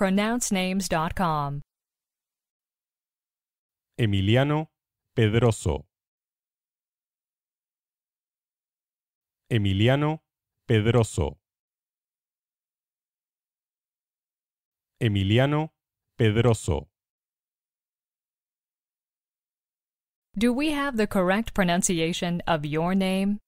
pronouncenames.com. Emiliano Pedroso. Emiliano Pedroso. Emiliano Pedroso. Do we have the correct pronunciation of your name?